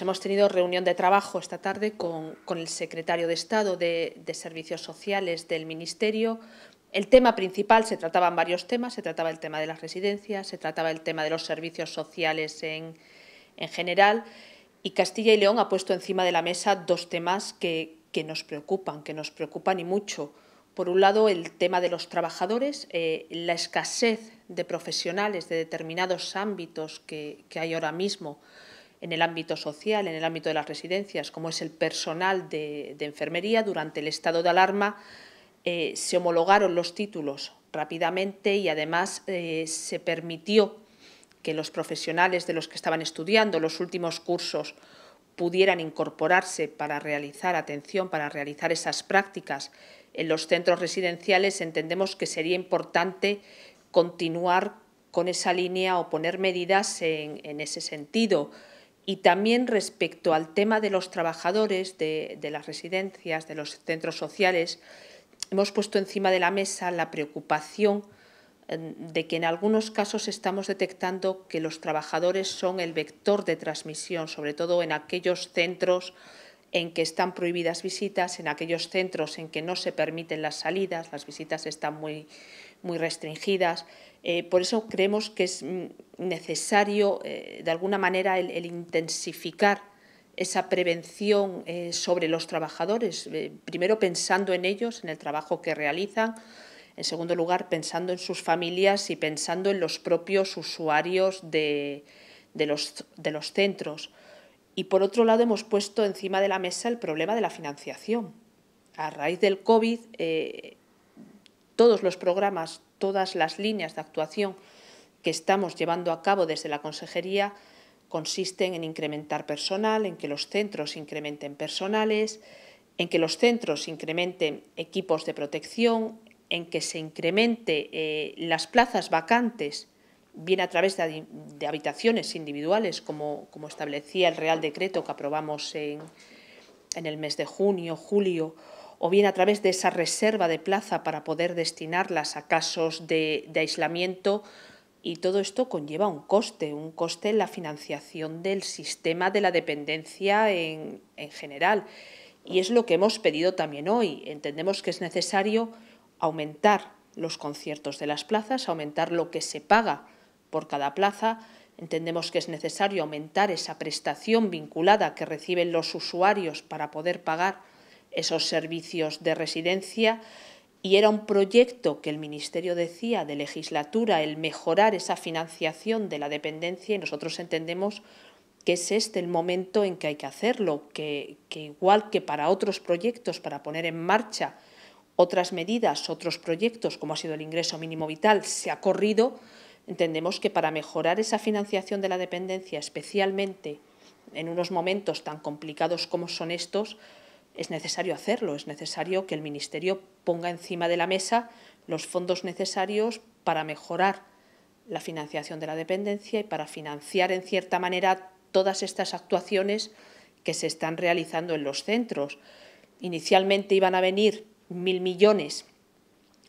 Hemos tenido reunión de trabajo esta tarde con, el secretario de Estado de, Servicios Sociales del Ministerio. El tema principal, se trataban varios temas, se trataba el tema de las residencias, se trataba el tema de los servicios sociales en, general y Castilla y León ha puesto encima de la mesa dos temas que, nos preocupan, que nos preocupan y mucho. Por un lado, el tema de los trabajadores, eh, la escasez de profesionales de determinados ámbitos que, que hay ahora mismo en el ámbito social, en el ámbito de las residencias, como es el personal de, enfermería, durante el estado de alarma eh, se homologaron los títulos rápidamente y además eh, se permitió que los profesionales de los que estaban estudiando los últimos cursos pudieran incorporarse para realizar atención, para realizar esas prácticas en los centros residenciales, entendemos que sería importante continuar con esa línea o poner medidas en ese sentido. Y también respecto al tema de los trabajadores, de, las residencias, de los centros sociales, hemos puesto encima de la mesa la preocupación em, de que en algunos casos estamos detectando que los trabajadores son el vector de transmisión, sobre todo en aquellos centros en que están prohibidas visitas, en aquellos centros en que no se permiten las salidas, las visitas están muy, muy restringidas. Eh, por eso creemos que es mm, necesario, eh, de alguna manera, el, intensificar esa prevención eh, sobre los trabajadores, eh, primero pensando en ellos, en el trabajo que realizan, en segundo lugar pensando en sus familias y pensando en los propios usuarios de, los, centros. Y por otro lado hemos puesto encima de la mesa el problema de la financiación. A raíz del COVID, todos los programas, todas las líneas de actuación que estamos llevando a cabo desde la Consejería consisten en incrementar personal, en que los centros incrementen personales, en que los centros incrementen equipos de protección, en que se incremente eh, las plazas vacantes, bien a través de, habitaciones individuales, como, establecía el Real Decreto que aprobamos en, el mes de junio, julio, o bien a través de esa reserva de plaza para poder destinarlas a casos de aislamiento y todo esto conlleva un coste, un coste en la financiación del sistema de la dependencia en, general. Y es lo que hemos pedido también hoy. Entendemos que es necesario aumentar los conciertos de las plazas, aumentar lo que se paga por cada plaza. Entendemos que es necesario aumentar esa prestación vinculada que reciben los usuarios para poder pagar esos servicios de residencia y era un proyecto que el Ministerio decía de legislatura, el mejorar esa financiación de la dependencia y nosotros entendemos que es este el momento en que hay que hacerlo, que, igual que para otros proyectos, para poner en marcha otras medidas, otros proyectos, como ha sido el ingreso mínimo vital, se ha corrido, entendemos que para mejorar esa financiación de la dependencia, especialmente en unos momentos tan complicados como son estos, es necesario hacerlo, es necesario que el Ministerio ponga encima de la mesa los fondos necesarios para mejorar la financiación de la dependencia y para financiar en cierta manera todas estas actuaciones que se están realizando en los centros. Inicialmente iban a venir mil millones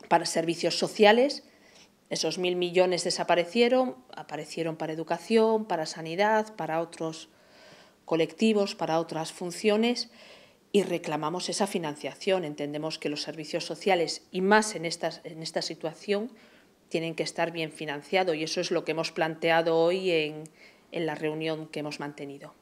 para servicios sociales, esos mil millones desaparecieron, aparecieron para educación, para sanidad, para otros colectivos, para otras funciones y reclamamos esa financiación. Entendemos que los servicios sociales, y más en esta, en esta situación, tienen que estar bien financiados y eso es lo que hemos planteado hoy en la reunión que hemos mantenido.